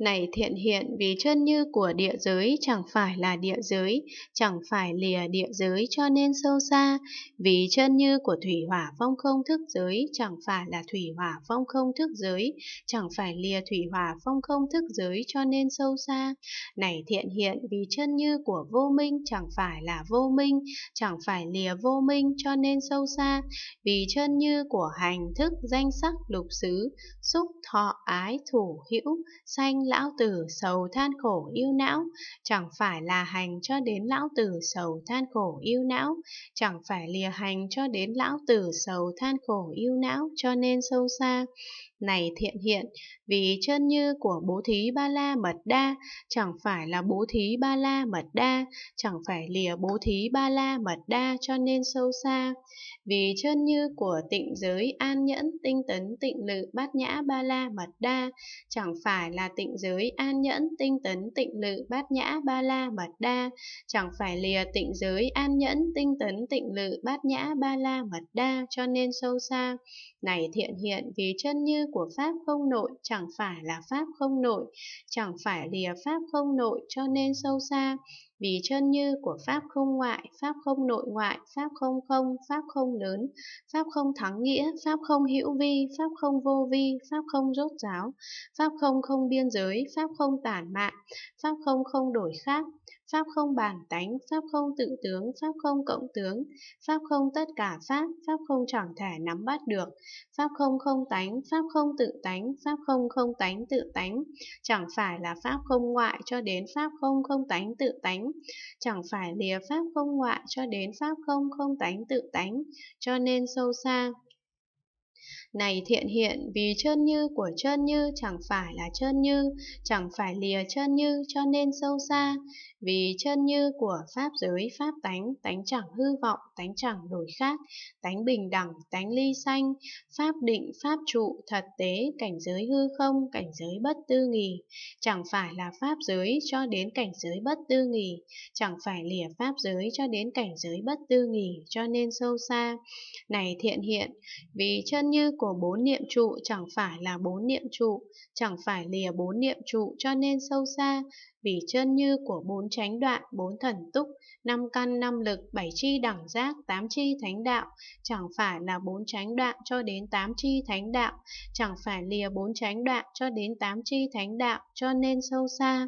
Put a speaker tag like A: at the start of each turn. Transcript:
A: này thiện hiện vì chân như của địa giới chẳng phải là địa giới, chẳng phải lìa địa giới cho nên sâu xa, vì chân như của thủy hỏa phong không thức giới chẳng phải là thủy hỏa phong không thức giới, chẳng phải lìa thủy hỏa phong không thức giới cho nên sâu xa, này thiện hiện vì chân như của vô minh chẳng phải là vô minh, chẳng phải lìa vô minh cho nên sâu xa, vì chân như của hành thức danh sắc lục xứ, xúc thọ ái thủ hữu, sanh lão tử sầu than khổ yêu não, chẳng phải là hành cho đến lão tử sầu than khổ yêu não, chẳng phải lìa hành cho đến lão tử sầu than khổ yêu não cho nên sâu xa. Này thiện hiện, vì chân như của bố thí ba la mật đa, chẳng phải là bố thí ba la mật đa, chẳng phải lìa bố thí ba la mật đa cho nên sâu xa. Vì chân như của tịnh giới an nhẫn tinh tấn tịnh lự bát nhã ba la mật đa, chẳng phải là tịnh giới an nhẫn, tinh tấn, tịnh lự, bát nhã, ba la, mật đa. Chẳng phải lìa tịnh giới an nhẫn, tinh tấn, tịnh lự, bát nhã, ba la, mật đa, cho nên sâu xa. Này thiện hiện vì chân như của Pháp không nội, chẳng phải là Pháp không nội, chẳng phải lìa Pháp không nội, cho nên sâu xa. Vì chân như của Pháp không ngoại, Pháp không nội ngoại, Pháp không không, Pháp không lớn, Pháp không thắng nghĩa, Pháp không hữu vi, Pháp không vô vi, Pháp không rốt ráo Pháp không không biên giới, Pháp không tản mạn, Pháp không không đổi khác, Pháp không bản tánh, Pháp không tự tướng, Pháp không cộng tướng, Pháp không tất cả Pháp, Pháp không chẳng thể nắm bắt được, Pháp không không tánh, Pháp không tự tánh, Pháp không không tánh tự tánh, chẳng phải là Pháp không ngoại cho đến Pháp không không tánh tự tánh, chẳng phải lìa pháp không ngoại cho đến pháp không không tánh tự tánh, cho nên sâu xa, này thiện hiện vì chân như của chân như chẳng phải là chân như, chẳng phải lìa chân như cho nên sâu xa. Vì chân như của pháp giới pháp tánh, tánh chẳng hư vọng, tánh chẳng đổi khác, tánh bình đẳng, tánh ly sanh, pháp định, pháp trụ, thật tế, cảnh giới hư không, cảnh giới bất tư nghì. Chẳng phải là pháp giới cho đến cảnh giới bất tư nghì, chẳng phải lìa pháp giới cho đến cảnh giới bất tư nghì cho nên sâu xa. Này thiện hiện, vì chân như của bốn niệm trụ chẳng phải là bốn niệm trụ, chẳng phải lìa bốn niệm trụ cho nên sâu xa, vì chân như của bốn chánh đoạn, bốn thần túc, năm căn, năm lực, bảy chi đẳng giác, tám chi thánh đạo, chẳng phải là bốn chánh đoạn cho đến tám chi thánh đạo, chẳng phải lìa bốn chánh đoạn cho đến tám chi thánh đạo, cho nên sâu xa.